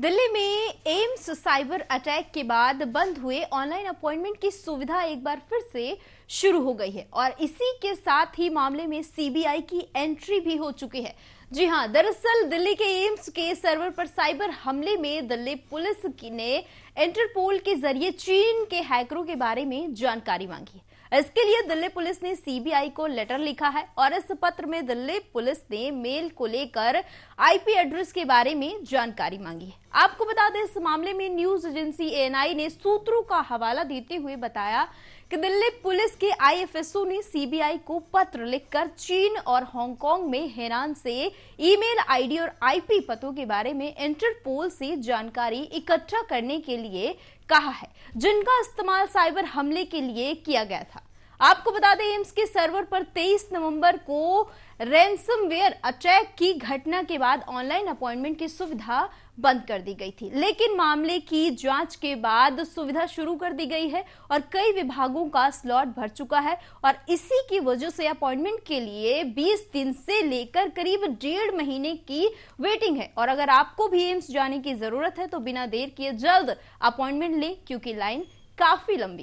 दिल्ली में AIIMS cyber attack के बाद बंद हुए ऑनलाइन अपॉइंटमेंट की सुविधा एक बार फिर से शुरू हो गई है और इसी के साथ ही मामले में सीबीआई की एंट्री भी हो चुकी है जी हाँ दरअसल दिल्ली के एम्स के सर्वर पर साइबर हमले में दिल्ली पुलिस ने इंटरपोल के जरिए चीन के हैकरों के बारे में जानकारी मांगी इसके लिए दिल्ली पुलिस ने सीबीआई को लेटर लिखा है और इस पत्र में दिल्ली पुलिस ने मेल को लेकर आईपी एड्रेस के बारे में जानकारी मांगी है आपको बता दें इस मामले में न्यूज एजेंसी एएनआई ने सूत्रों का हवाला देते हुए बताया कि दिल्ली पुलिस के आईएफएसओ ने सीबीआई को पत्र लिखकर चीन और हांगकांग में हैरान से ईमेल आईडी और आईपी पतों के बारे में इंटरपोल से जानकारी इकट्ठा करने के लिए कहा है जिनका इस्तेमाल साइबर हमले के लिए किया गया था आपको बता दें एम्स के सर्वर पर 23 नवंबर को रैंसमवेयर अटैक की घटना के बाद ऑनलाइन अपॉइंटमेंट की सुविधा बंद कर दी गई थी लेकिन मामले की जांच के बाद सुविधा शुरू कर दी गई है और कई विभागों का स्लॉट भर चुका है और इसी की वजह से अपॉइंटमेंट के लिए 20 दिन से लेकर करीब डेढ़ महीने की वेटिंग है और अगर आपको भी एम्स जाने की जरूरत है तो बिना देर किए जल्द अपॉइंटमेंट लें क्योंकि लाइन काफी लंबी है